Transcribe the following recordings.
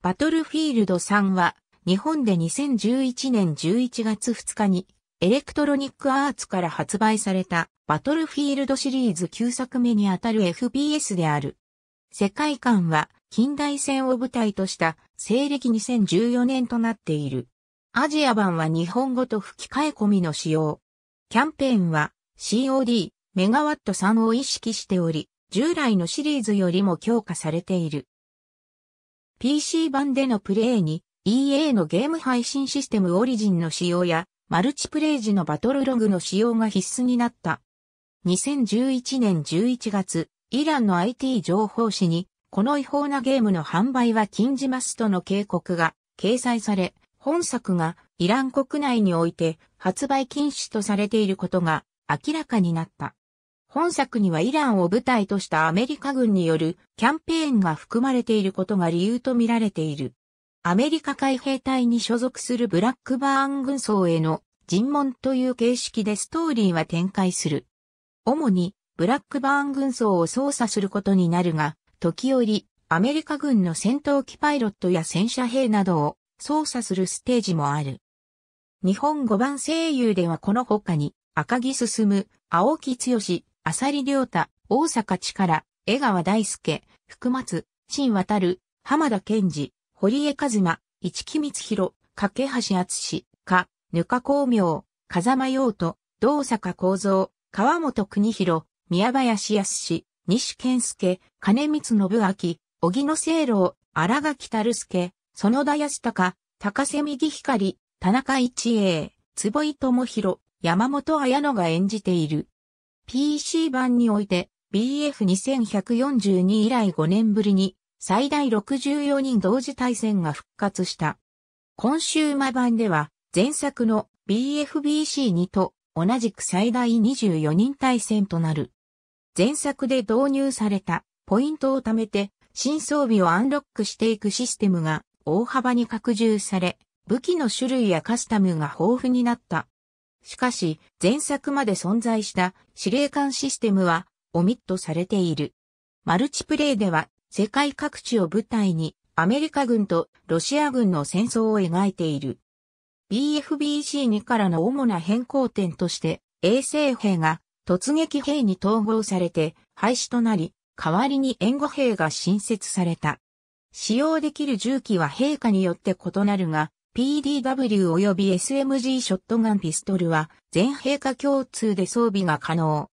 バトルフィールド3は、日本で2011年11月2日に、エレクトロニックアーツから発売された、バトルフィールドシリーズ9作目にあたる FPS である。世界観は、近代戦を舞台とした、西暦2014年となっている。アジア版は日本語と吹き替え込みの仕様。キャンペーンは COD メガワット3を意識しており、従来のシリーズよりも強化されている。PC 版でのプレイに EA のゲーム配信システムオリジンの使用やマルチプレイ時のバトルログの使用が必須になった。2011年11月、イランの IT 情報誌にこの違法なゲームの販売は禁じますとの警告が掲載され、本作がイラン国内において発売禁止とされていることが明らかになった。本作にはイランを舞台としたアメリカ軍によるキャンペーンが含まれていることが理由とみられている。アメリカ海兵隊に所属するブラックバーン軍曹への尋問という形式でストーリーは展開する。主にブラックバーン軍曹を操作することになるが、時折アメリカ軍の戦闘機パイロットや戦車兵などを操作するステージもある。日本5番声優ではこの他に赤木進、青木剛、浅利良太、大坂力、江川大輔、福松、新渡る、浜田健二、堀江一馬、市木光弘、掛橋厚か、ぬか光明、風間陽と、道坂幸三、川本邦広、宮林康西健介、金光信明、小木野聖郎、荒垣樽助、園田康隆、高瀬右光、田中一英、坪井智弘、山本綾乃が演じている。PC 版において BF2142 以来5年ぶりに最大64人同時対戦が復活した。コンシューマ版では前作の BFBC2 と同じく最大24人対戦となる。前作で導入されたポイントを貯めて新装備をアンロックしていくシステムが大幅に拡充され、武器の種類やカスタムが豊富になったしかし、前作まで存在した司令官システムはオミットされている。マルチプレイでは世界各地を舞台にアメリカ軍とロシア軍の戦争を描いている。BFBC2 からの主な変更点として衛星兵が突撃兵に統合されて廃止となり、代わりに援護兵が新設された。使用できる銃器は陛下によって異なるが、PDW 及び SMG ショットガンピストルは全閉化共通で装備が可能。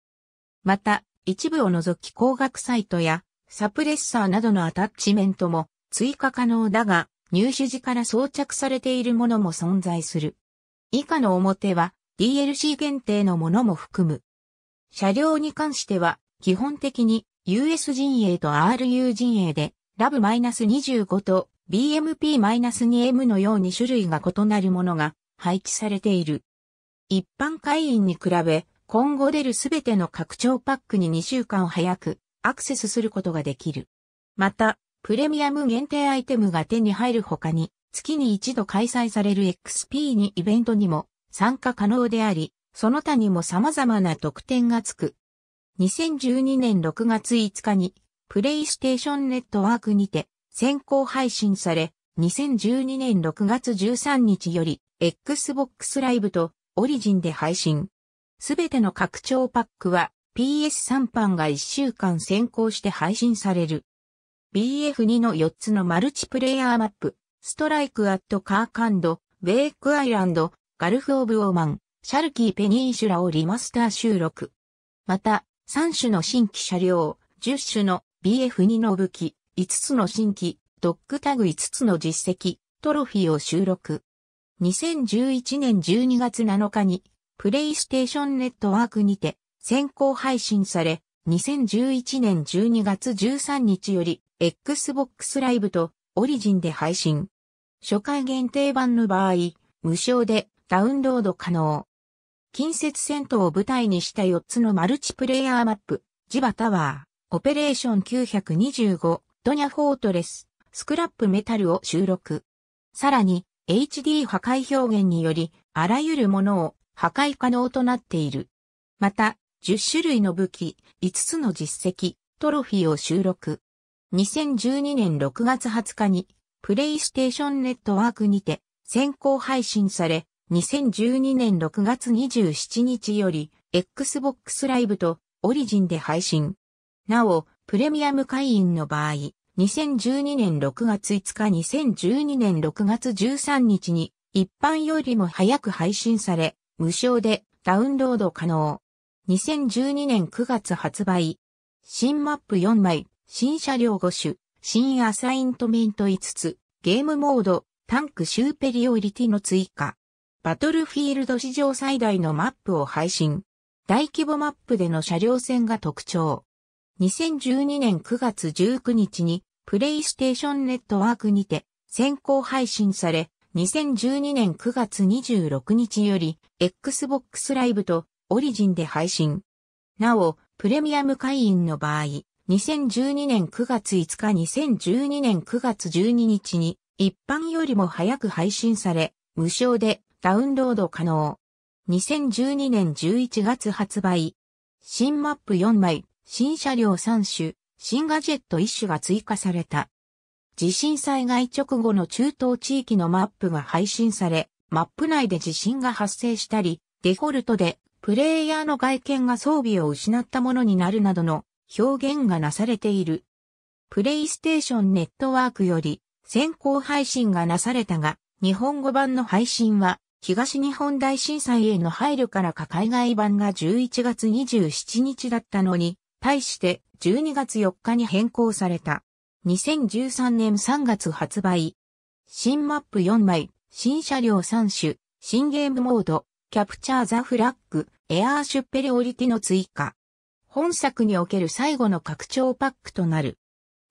また、一部を除き光学サイトやサプレッサーなどのアタッチメントも追加可能だが、入手時から装着されているものも存在する。以下の表は DLC 限定のものも含む。車両に関しては、基本的に US 陣営と RU 陣営で、ラブ -25 と BMP-2M のように種類が異なるものが配置されている。一般会員に比べ、今後出るすべての拡張パックに2週間早くアクセスすることができる。また、プレミアム限定アイテムが手に入る他に、月に一度開催される x p にイベントにも参加可能であり、その他にも様々な特典がつく。2012年6月5日に、プレイステーションネットワークにて、先行配信され、2012年6月13日より、Xbox Live とオリジンで配信。すべての拡張パックは PS3 版が1週間先行して配信される。BF2 の4つのマルチプレイヤーマップ、ストライクアットカーカンド、ウェイクアイランド、ガルフ・オブ・オーマン、シャルキー・ペニンシュラをリマスター収録。また、3種の新規車両、10種の BF2 の武器、5つの新規、ドッグタグ5つの実績、トロフィーを収録。2011年12月7日に、プレイステーションネットワークにて、先行配信され、2011年12月13日より、Xbox Live とオリジンで配信。初回限定版の場合、無償でダウンロード可能。近接戦闘を舞台にした4つのマルチプレイヤーマップ、ジバタワー、オペレーション925、ドニャ・フォートレス、スクラップメタルを収録。さらに、HD 破壊表現により、あらゆるものを破壊可能となっている。また、10種類の武器、5つの実績、トロフィーを収録。2012年6月20日に、プレイステーションネットワークにて、先行配信され、2012年6月27日より、Xbox Live とオリジンで配信。なお、プレミアム会員の場合、2012年6月5日2012年6月13日に一般よりも早く配信され、無償でダウンロード可能。2012年9月発売。新マップ4枚、新車両5種、新アサイントメント5つ、ゲームモード、タンクシューペリオリティの追加。バトルフィールド史上最大のマップを配信。大規模マップでの車両戦が特徴。2012年9月19日に、プレイステーションネットワークにて、先行配信され、2012年9月26日より、Xbox Live とオリジンで配信。なお、プレミアム会員の場合、2012年9月5日、2012年9月12日に、一般よりも早く配信され、無償でダウンロード可能。2012年11月発売。新マップ4枚、新車両3種、新ガジェット1種が追加された。地震災害直後の中東地域のマップが配信され、マップ内で地震が発生したり、デフォルトでプレイヤーの外見が装備を失ったものになるなどの表現がなされている。プレイステーションネットワークより先行配信がなされたが、日本語版の配信は東日本大震災への配慮からか海外版が11月27日だったのに、対して12月4日に変更された。2013年3月発売。新マップ4枚、新車両3種、新ゲームモード、キャプチャーザフラッグ、エアーシュッペリオリティの追加。本作における最後の拡張パックとなる。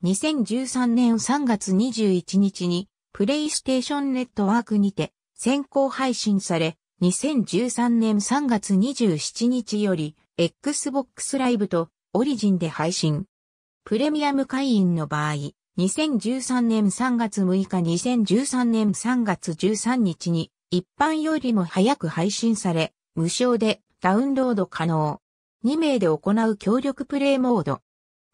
2013年3月21日に、プレイステーションネットワークにて、先行配信され、2013年3月27日より、Xbox Live とオリジンで配信。プレミアム会員の場合、2013年3月6日2013年3月13日に一般よりも早く配信され、無償でダウンロード可能。2名で行う協力プレイモード。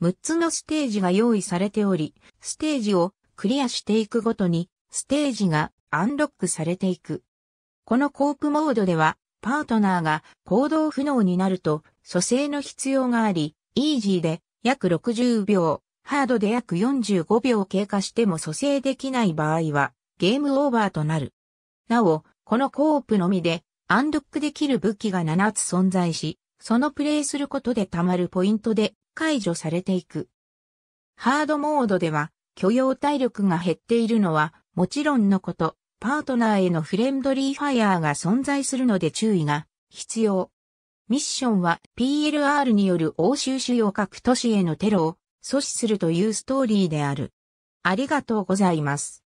6つのステージが用意されており、ステージをクリアしていくごとに、ステージがアンロックされていく。このコープモードでは、パートナーが行動不能になると、蘇生の必要があり、イージーで約60秒、ハードで約45秒経過しても蘇生できない場合はゲームオーバーとなる。なお、このコープのみでアンドックできる武器が7つ存在し、そのプレイすることで貯まるポイントで解除されていく。ハードモードでは許容体力が減っているのはもちろんのこと、パートナーへのフレンドリーファイアーが存在するので注意が必要。ミッションは PLR による欧州主要各都市へのテロを阻止するというストーリーである。ありがとうございます。